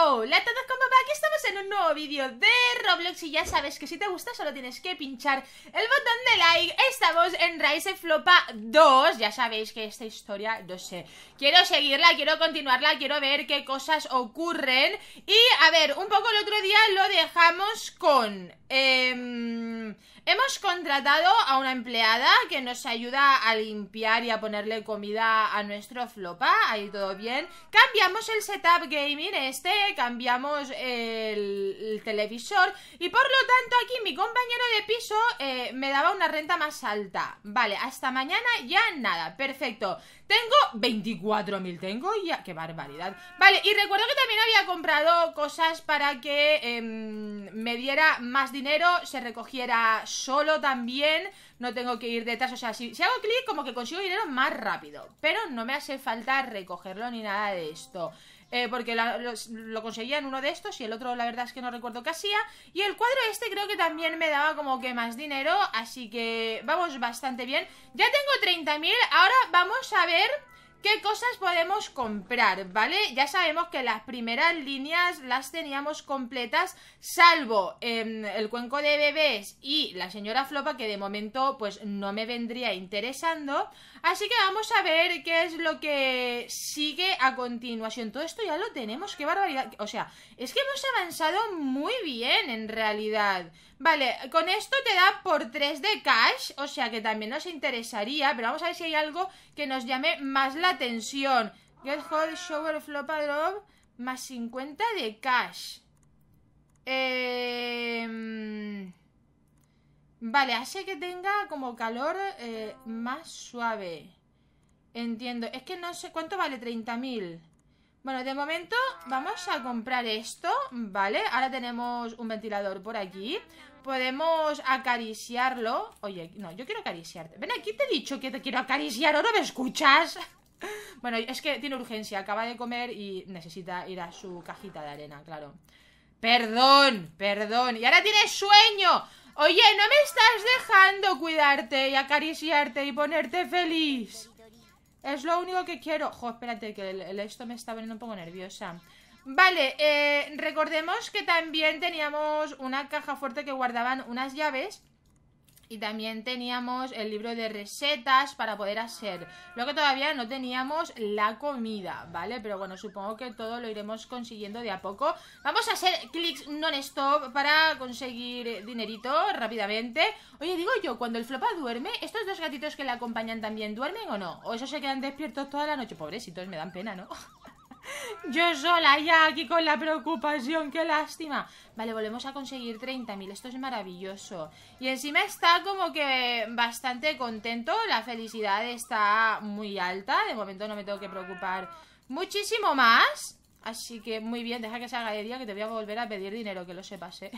Hola a todos con papá, aquí estamos en un nuevo vídeo de Roblox y ya sabes que si te gusta solo tienes que pinchar el botón de like Estamos en Rise Flopa 2, ya sabéis que esta historia, no sé, quiero seguirla, quiero continuarla, quiero ver qué cosas ocurren Y a ver, un poco el otro día lo dejamos con... Em, Hemos contratado a una empleada que nos ayuda a limpiar y a ponerle comida a nuestro flopa, ahí todo bien. Cambiamos el setup gaming este, cambiamos el, televisor y por lo tanto aquí mi compañero de piso eh, me daba una renta más alta. Vale, hasta mañana ya nada, perfecto. Tengo 24.000, tengo ya... ¡Qué barbaridad! Vale, y recuerdo que también había comprado cosas para que em, me diera más dinero, se recogiera solo también. No tengo que ir detrás. O sea, si, hago clic, como que consigo dinero más rápido. Pero no me hace falta recogerlo ni nada de esto. Eh, porque lo conseguía en uno de estos y el otro la verdad es que no recuerdo qué hacía. Y el cuadro este creo que también me daba como que más dinero, así que vamos bastante bien. Ya tengo 30.000, ahora vamos a ver... ¿Qué cosas podemos comprar? ¿Vale? Ya sabemos que las primeras líneas las teníamos completas, salvo em, el cuenco de bebés y la señora Flopa, que de momento pues no me vendría interesando. Así que vamos a ver qué es lo que sigue a continuación. Todo esto ya lo tenemos, qué barbaridad. O sea, es que hemos avanzado muy bien en realidad. Vale, con esto te da por 3 de cash, o sea que también nos interesaría, pero vamos a ver si hay algo que nos llame más la atención. Get Hold Shower a Drop más 50 de cash. Eh Vale, hace que tenga como calor eh, más suave. Entiendo. Es que no sé cuánto vale 30.000. Bueno, de momento vamos a comprar esto, ¿vale? Ahora tenemos un ventilador por aquí. Podemos acariciarlo. Oye, no, yo quiero acariciarte. Ven aquí, te he dicho que te quiero acariciar, ¿o no me escuchas? bueno, es que tiene urgencia, acaba de comer y necesita ir a su cajita de arena, claro. Perdón, perdón. Y ahora tiene sueño. Oye, no me estás dejando cuidarte y acariciarte y ponerte feliz. Es lo único que quiero. Jo, espérate, que esto me está poniendo un poco nerviosa. Vale, eh, recordemos que también teníamos una caja fuerte que guardaban unas llaves y también teníamos el libro de recetas para poder hacer. Lo que todavía no teníamos la comida, ¿vale? Pero bueno, supongo que todo lo iremos consiguiendo de a poco. Vamos a hacer clics non-stop para conseguir dinerito rápidamente. Oye, digo yo, cuando el flopa duerme, ¿estos dos gatitos que le acompañan también duermen o no? ¿O esos se quedan despiertos toda la noche? Pobrecitos, me dan pena, ¿no? Yo sola ya aquí con la preocupación, qué lástima. Vale, volvemos a conseguir 30.000, esto es maravilloso. Y encima está como que bastante contento, la felicidad está muy alta, de momento no me tengo que preocupar muchísimo más. Así que muy bien, deja que se haga de día que te voy a volver a pedir dinero, que lo sepas, ¿eh?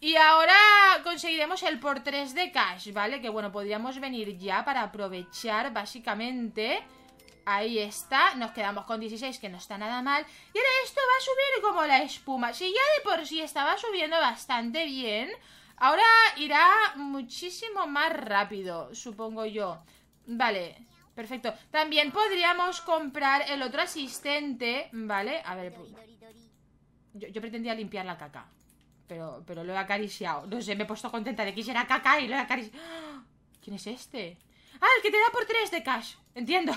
Y ahora conseguiremos el por 3 de cash, ¿vale? Que bueno, podríamos venir ya para aprovechar básicamente Ahí está, nos quedamos con 16, que no está nada mal. Y ahora esto va a subir como la espuma. Si ya de por sí estaba subiendo bastante bien, ahora irá muchísimo más rápido, supongo yo. Vale, perfecto. También podríamos comprar el otro asistente, ¿vale? A ver, pues, yo, pretendía limpiar la caca, pero, pero lo he acariciado. No sé, me he puesto contenta de que hiciera caca y lo he acariciado. ¡Ah! ¿Quién es este? Ah, el que te da por 3 de cash. Entiendo.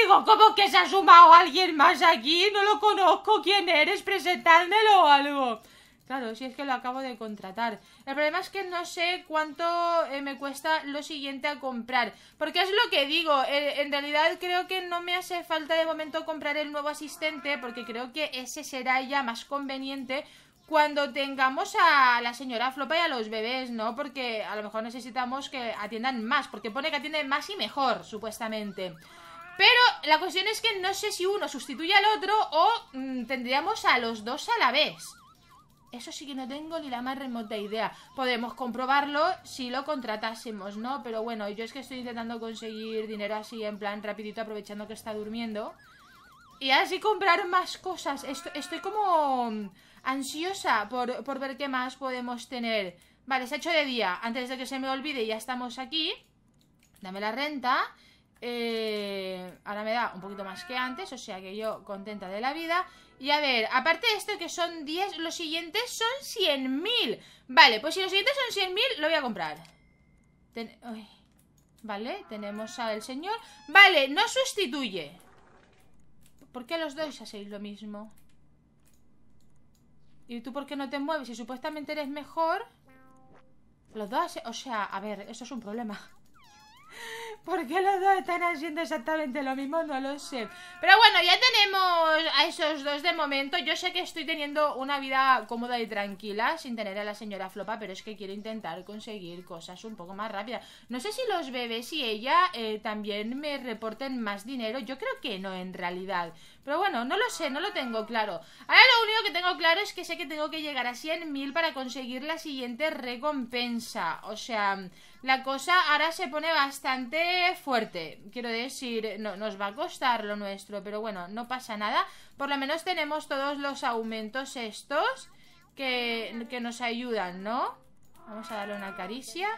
Digo, ¿cómo que se ha sumado alguien más aquí? No lo conozco. ¿Quién eres? Presentármelo o algo. Claro, si es que lo acabo de contratar. El problema es que no sé cuánto eh, me cuesta lo siguiente a comprar. Porque es lo que digo. Eh, en realidad creo que no me hace falta de momento comprar el nuevo asistente. Porque creo que ese será ya más conveniente cuando tengamos a la señora Flopa y a los bebés, ¿no? Porque a lo mejor necesitamos que atiendan más. Porque pone que atienden más y mejor, supuestamente. Pero la cuestión es que no sé si uno sustituye al otro o mm, tendríamos a los dos a la vez. Eso sí que no tengo ni la más remota idea. Podemos comprobarlo si lo contratásemos, ¿no? Pero bueno, yo es que estoy intentando conseguir dinero así en plan rapidito aprovechando que está durmiendo. Y así comprar más cosas. Estoy, como mm, ansiosa por, por ver qué más podemos tener. Vale, se ha hecho de día. Antes de que se me olvide, ya estamos aquí. Dame la renta. Eh, ahora me da un poquito más que antes, o sea que yo contenta de la vida. Y a ver, aparte de esto que son 10, los siguientes son 100.000. Vale, pues si los siguientes son 100.000, lo voy a comprar. Vale, tenemos al señor. Vale, no sustituye. ¿Por qué los dos hacéis lo mismo? ¿Y tú por qué no te mueves? Si supuestamente eres mejor... Los dos, o sea, a ver, eso es un problema. ¿Por qué los dos están haciendo exactamente lo mismo? No lo sé. Pero bueno, ya tenemos a esos dos de momento. Yo sé que estoy teniendo una vida cómoda y tranquila sin tener a la señora Flopa, pero es que quiero intentar conseguir cosas un poco más rápidas. No sé si los bebés y ella eh, también me reporten más dinero. Yo creo que no, en realidad. Pero bueno, no lo sé, no lo tengo claro. Ahora lo único que tengo claro es que sé que tengo que llegar a 100.000 para conseguir la siguiente recompensa. O sea la cosa ahora se pone bastante fuerte. Quiero decir, nos va a costar lo nuestro, pero bueno, no pasa nada. Por lo menos tenemos todos los aumentos estos que, nos ayudan, ¿no? Vamos a darle una caricia.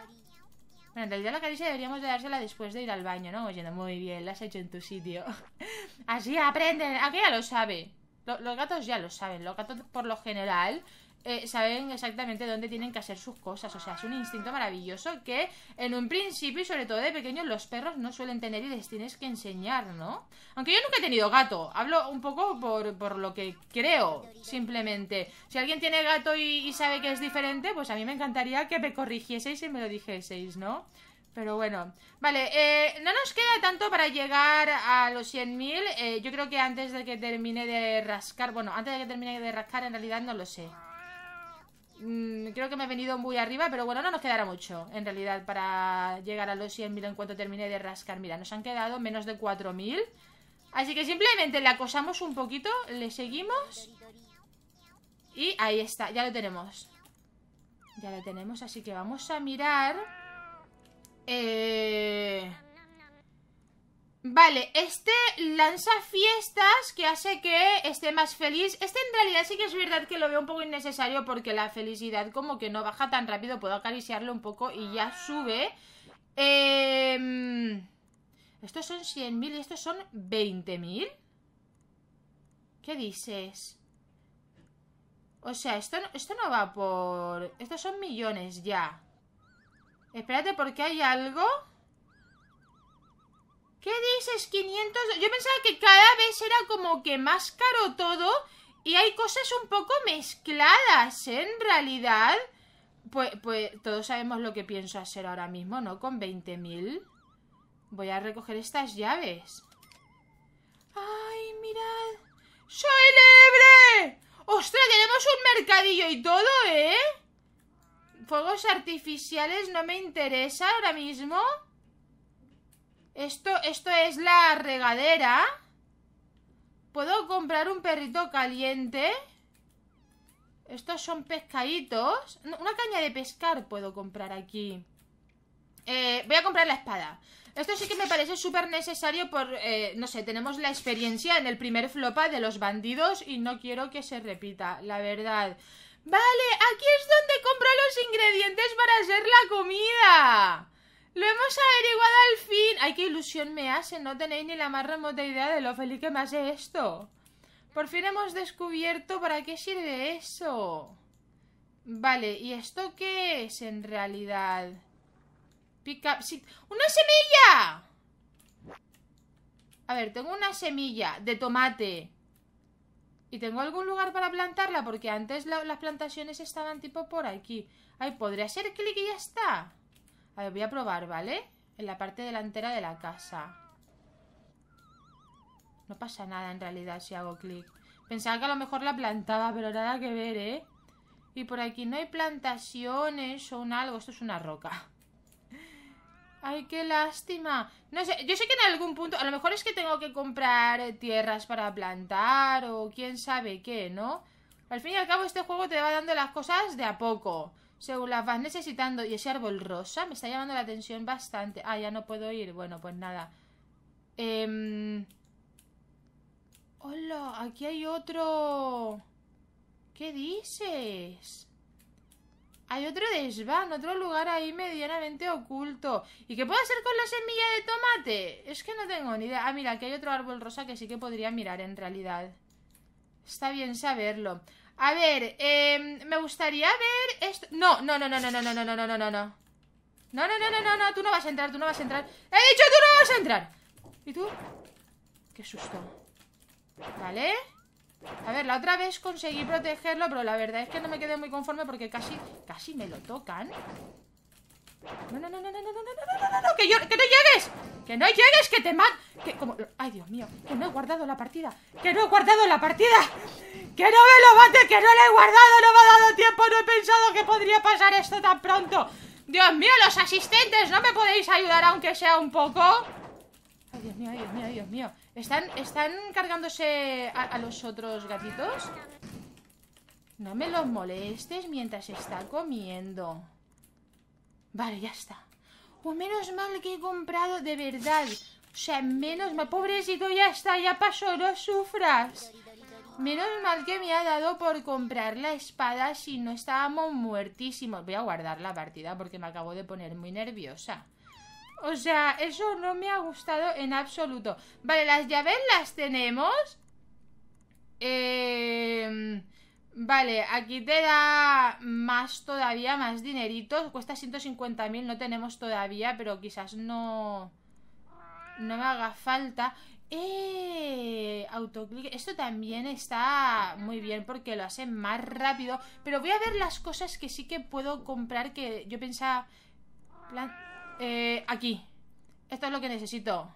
Bueno, en realidad la caricia deberíamos dársela después de ir al baño, ¿no? Oye, muy bien, la has hecho en tu sitio. Así aprenden. Aquí ya lo sabe. los gatos ya lo saben. Los gatos por lo general eh, saben exactamente dónde tienen que hacer sus cosas. O sea, es un instinto maravilloso que en un principio y sobre todo de pequeños los perros no suelen tener y les tienes que enseñar, ¿no? Aunque yo nunca he tenido gato. Hablo un poco por, lo que creo, simplemente. Si alguien tiene gato y, sabe que es diferente, pues a mí me encantaría que me corrigieseis y me lo dijeseis, ¿no? Pero bueno, vale, eh, no nos queda tanto para llegar a los 100.000. Eh, yo creo que antes de que termine de rascar, bueno, antes de que termine de rascar en realidad no lo sé. Mm, creo que me he venido muy arriba, pero bueno, no nos quedará mucho, en realidad, para llegar a los 100.000 en cuanto termine de rascar. Mira, nos han quedado menos de 4.000. Así que simplemente le acosamos un poquito, le seguimos. Y ahí está, ya lo tenemos. Ya lo tenemos, así que vamos a mirar... Eh... Vale, este lanza fiestas que hace que esté más feliz. Este en realidad sí que es verdad que lo veo un poco innecesario porque la felicidad como que no baja tan rápido. Puedo acariciarlo un poco y ya ah. sube. Em, estos son 100.000 y estos son 20.000. ¿Qué dices? O sea, esto, esto no va por... Estos son millones ya. Espérate porque hay algo... ¿Qué dices? 500... Yo pensaba que cada vez era como que más caro todo y hay cosas un poco mezcladas, ¿eh? En realidad... Pues, pues todos sabemos lo que pienso hacer ahora mismo, ¿no? Con 20.000. Voy a recoger estas llaves. ¡Ay, mirad! ¡Soy lebre. ¡Ostras, tenemos un mercadillo y todo, eh! Fuegos artificiales no me interesa ahora mismo. Esto, esto es la regadera. ¿Puedo comprar un perrito caliente? Estos son pescaditos. una caña de pescar puedo comprar aquí. Eh, voy a comprar la espada. Esto sí que me parece súper necesario por, eh, no sé, tenemos la experiencia en el primer flopa de los bandidos y no quiero que se repita, la verdad. Vale, aquí es donde compro los ingredientes para hacer la comida. Lo hemos averiguado al fin. Ay, qué ilusión me hace. No tenéis ni la más remota idea de lo feliz que me hace esto. Por fin hemos descubierto para qué sirve eso. Vale, ¿y esto qué es en realidad? Pick up... ¡Una semilla! A ver, tengo una semilla de tomate. ¿Y tengo algún lugar para plantarla? Porque antes las plantaciones estaban tipo por aquí. Ay, ¿podría ser clic y ya está? A ver, voy a probar, ¿vale? En la parte delantera de la casa. No pasa nada en realidad si hago clic. Pensaba que a lo mejor la plantaba, pero nada que ver, ¿eh? Y por aquí no hay plantaciones o un algo. Esto es una roca. Ay, qué lástima. No sé, yo sé que en algún punto... A lo mejor es que tengo que comprar eh, tierras para plantar o quién sabe qué, ¿no? Al fin y al cabo este juego te va dando las cosas de a poco. Según las vas necesitando y ese árbol rosa, me está llamando la atención bastante. Ah, ya no puedo ir. Bueno, pues nada. Em, hola, aquí hay otro... ¿Qué dices? Hay otro desván, otro lugar ahí medianamente oculto. ¿Y qué puedo hacer con la semilla de tomate? Es que no tengo ni idea. Ah, mira, aquí hay otro árbol rosa que sí que podría mirar en realidad. Está bien saberlo. A ver, me gustaría ver esto. No, no, no, no, no, no, no, no, no, no, no, no, no. No, no, no, no, no, tú no vas a entrar, tú no vas a entrar. ¡He dicho tú no vas a entrar! ¿Y tú? Qué susto. Vale. A ver, la otra vez conseguí protegerlo, pero la verdad es que no me quedé muy conforme porque casi, casi me lo tocan. No, no, no, no, no, no, no, no, no, no, no, no, que yo, que no llegues. ¡Que no llegues, que te mat... Que, como... Ay, Dios mío, que no he guardado la partida ¡Que no he guardado la partida! ¡Que no me lo mate, que no lo he guardado! ¡No me ha dado tiempo, no he pensado que podría pasar esto tan pronto! ¡Dios mío, los asistentes! ¿No me podéis ayudar aunque sea un poco? Ay, Dios mío, ay, Dios mío, Dios mío ¿Están, están cargándose a, a los otros gatitos? No me los molestes mientras está comiendo Vale, ya está pues menos mal que he comprado de verdad. O sea, menos mal. Pobrecito, ya está, ya pasó, no sufras. Menos mal que me ha dado por comprar la espada si no estábamos muertísimos. Voy a guardar la partida porque me acabo de poner muy nerviosa. O sea, eso no me ha gustado en absoluto. Vale, las llaves las tenemos. Eh... Vale, aquí te da más todavía, más dinerito. Cuesta 150.000, no tenemos todavía, pero quizás no... No me haga falta. ¡Eh! Autoclic. Esto también está muy bien porque lo hace más rápido. Pero voy a ver las cosas que sí que puedo comprar que yo pensaba... Eh, aquí. Esto es lo que necesito.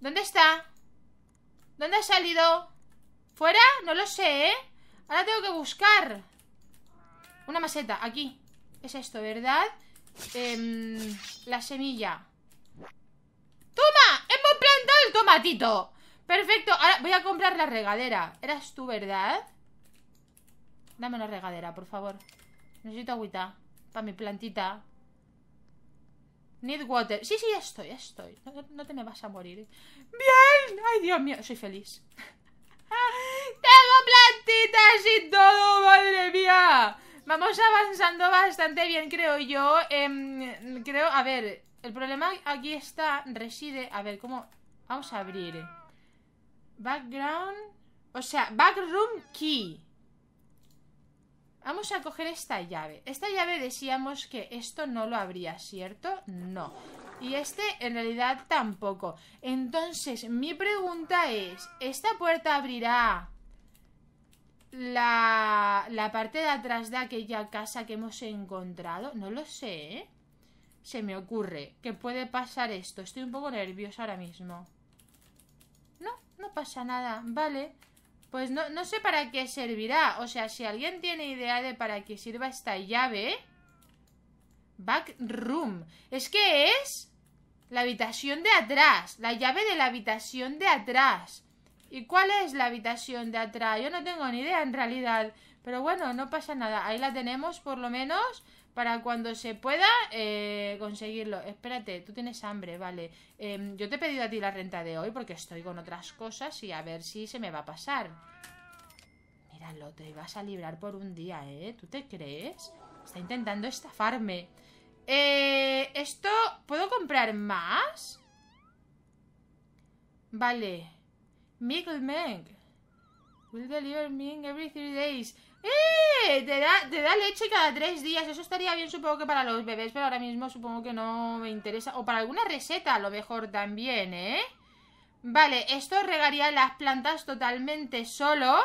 ¿Dónde está? ¿Dónde ha salido? ¿Fuera? No lo sé, ¿eh? Ahora tengo que buscar Una maceta, aquí Es esto, ¿verdad? Em, la semilla ¡Toma! ¡Hemos plantado el tomatito! Perfecto, ahora voy a comprar la regadera Eras tú, ¿verdad? Dame una regadera, por favor Necesito agüita Para mi plantita Need water Sí, sí, ya estoy, ya estoy no, no te me vas a morir ¡Bien! ¡Ay, Dios mío! Soy feliz y todo, madre mía. Vamos avanzando bastante bien, creo yo. Em, creo, a ver, el problema aquí está, reside... A ver, ¿cómo...? Vamos a abrir. Background... O sea, backroom key. Vamos a coger esta llave. Esta llave decíamos que esto no lo habría, ¿cierto? No. Y este en realidad tampoco. Entonces, mi pregunta es, ¿esta puerta abrirá la, la parte de atrás de aquella casa que hemos encontrado. No lo sé, ¿eh? Se me ocurre que puede pasar esto. Estoy un poco nerviosa ahora mismo. No, no pasa nada. Vale. Pues no, no sé para qué servirá. O sea, si alguien tiene idea de para qué sirva esta llave... Back room. Es que es... La habitación de atrás. La llave de la habitación de atrás. ¿Y cuál es la habitación de atrás? Yo no tengo ni idea en realidad. Pero bueno, no pasa nada. Ahí la tenemos por lo menos para cuando se pueda eh, conseguirlo. Espérate, tú tienes hambre, vale. Em, yo te he pedido a ti la renta de hoy porque estoy con otras cosas y a ver si se me va a pasar. Míralo, te vas a librar por un día, ¿eh? ¿Tú te crees? Está intentando estafarme. Eh, ¿Esto puedo comprar más? Vale. Miguel Meng. Will deliver every three days. ¡Eh! Te da, leche cada tres días. Eso estaría bien, supongo que para los bebés, pero ahora mismo supongo que no me interesa. O para alguna receta, a lo mejor también, ¿eh? Vale, esto regaría las plantas totalmente solo.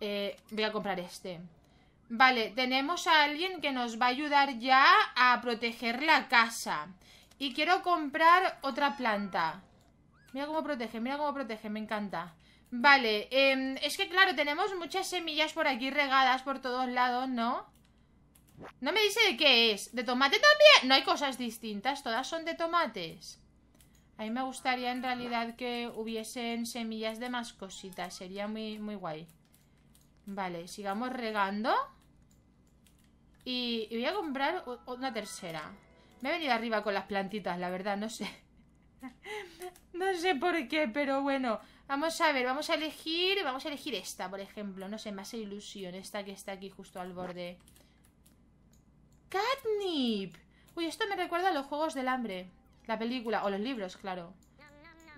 Eh, voy a comprar este. Vale, tenemos a alguien que nos va a ayudar ya a proteger la casa. Y quiero comprar otra planta. Mira cómo protege, mira cómo protege, me encanta. Vale, em, es que claro, tenemos muchas semillas por aquí regadas por todos lados, ¿no? No me dice de qué es. ¿De tomate también? No hay cosas distintas, todas son de tomates. A mí me gustaría en realidad que hubiesen semillas de más cositas, sería muy, muy guay. Vale, sigamos regando. y voy a comprar una tercera. Me he venido arriba con las plantitas, la verdad, no sé no sé por qué, pero bueno. Vamos a ver, vamos a elegir... Vamos a elegir esta, por ejemplo. No sé, más ilusión esta que está aquí justo al borde. ¡Catnip! Uy, esto me recuerda a los Juegos del Hambre. La película, o los libros, claro.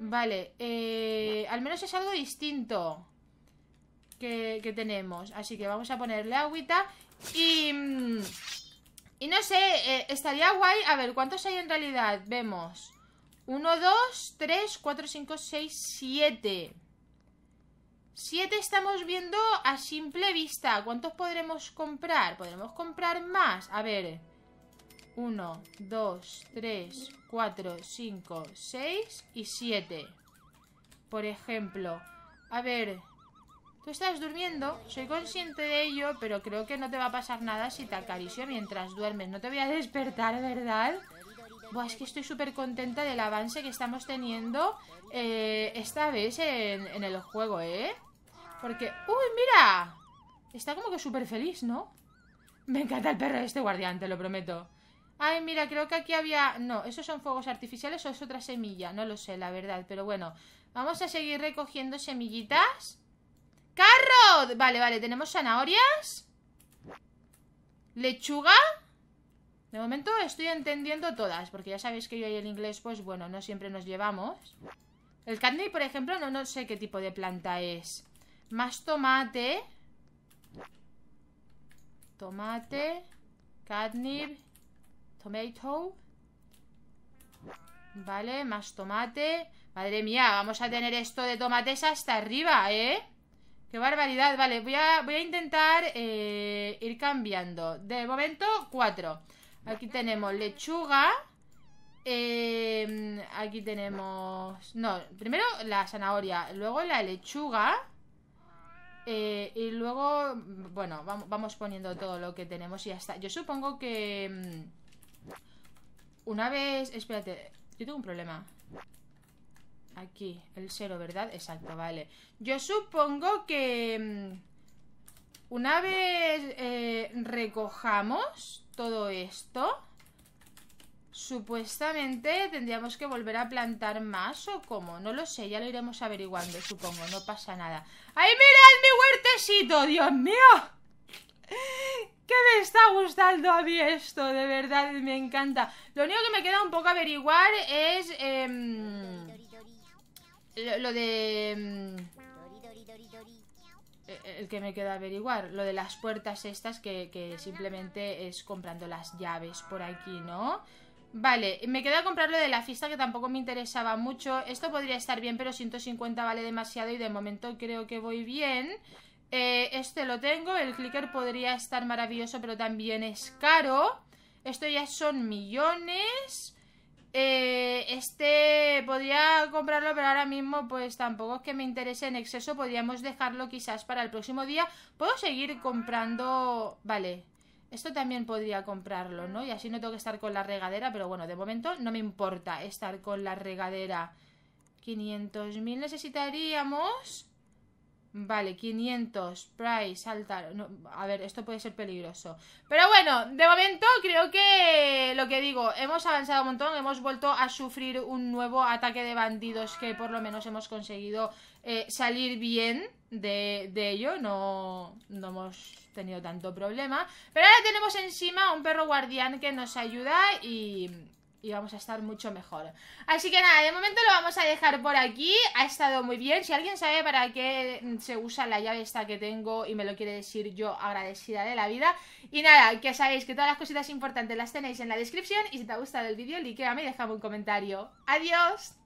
Vale, eh, al menos es algo distinto que, tenemos. Así que vamos a ponerle agüita y... Mm, y no sé, eh, estaría guay... A ver, ¿cuántos hay en realidad? Vemos... 1, 2, 3, 4, 5, 6, 7. 7 estamos viendo a simple vista. ¿Cuántos podremos comprar? Podremos comprar más. A ver. 1, 2, 3, 4, 5, 6 y 7. Por ejemplo. A ver. Tú estás durmiendo. Soy consciente de ello, pero creo que no te va a pasar nada si te acaricio mientras duermes. No te voy a despertar, ¿verdad? Buah, es que estoy súper contenta del avance que estamos teniendo eh, esta vez en, el juego, ¿eh? Porque... ¡Uy, mira! Está como que súper feliz, ¿no? Me encanta el perro de este guardián, te lo prometo. Ay, mira, creo que aquí había... No, ¿esos son fuegos artificiales o es otra semilla? No lo sé, la verdad, pero bueno. Vamos a seguir recogiendo semillitas. ¡Carro! Vale, vale, tenemos zanahorias. Lechuga. De momento estoy entendiendo todas, porque ya sabéis que yo y el inglés, pues bueno, no siempre nos llevamos. El catnip, por ejemplo, no, no sé qué tipo de planta es. Más tomate. Tomate. Catnip. Tomato. Vale, más tomate. Madre mía, vamos a tener esto de tomates hasta arriba, ¿eh? ¡Qué barbaridad! Vale, voy a, voy a intentar eh, ir cambiando. De momento, cuatro. Aquí tenemos lechuga. Em, aquí tenemos... No, primero la zanahoria, luego la lechuga. Eh, y luego, bueno, vamos poniendo todo lo que tenemos y ya está. Yo supongo que... Mm, una vez... Espérate, yo tengo un problema. Aquí, el cero, ¿verdad? Exacto, vale. Yo supongo que... Mm, una vez eh, recojamos todo esto, supuestamente tendríamos que volver a plantar más o cómo. No lo sé, ya lo iremos averiguando, supongo. No pasa nada. ¡Ay, mirad mi huertecito! ¡Dios mío! ¡Qué me está gustando a mí esto, de verdad, me encanta. Lo único que me queda un poco averiguar es em, lo, de... Em, eh, el que me queda averiguar. Lo de las puertas estas que, que, simplemente es comprando las llaves por aquí, ¿no? Vale, me queda comprar lo de la fiesta que tampoco me interesaba mucho. Esto podría estar bien, pero 150 vale demasiado y de momento creo que voy bien. Eh, este lo tengo, el clicker podría estar maravilloso, pero también es caro. Esto ya son millones... Eh, este podría comprarlo, pero ahora mismo pues tampoco es que me interese en exceso. Podríamos dejarlo quizás para el próximo día. Puedo seguir comprando... Vale, esto también podría comprarlo, ¿no? Y así no tengo que estar con la regadera, pero bueno, de momento no me importa estar con la regadera. 500.000 necesitaríamos... Vale, 500, price, saltar a ver, esto puede ser peligroso. Pero bueno, de momento creo que lo que digo, hemos avanzado un montón, hemos vuelto a sufrir un nuevo ataque de bandidos que por lo menos hemos conseguido eh, salir bien de, ello, no, no hemos tenido tanto problema. Pero ahora tenemos encima un perro guardián que nos ayuda y y vamos a estar mucho mejor. Así que nada, de momento lo vamos a dejar por aquí. Ha estado muy bien. Si alguien sabe para qué se usa la llave esta que tengo y me lo quiere decir yo, agradecida de la vida. Y nada, que sabéis que todas las cositas importantes las tenéis en la descripción. Y si te ha gustado el vídeo, likeame y déjame un comentario. ¡Adiós!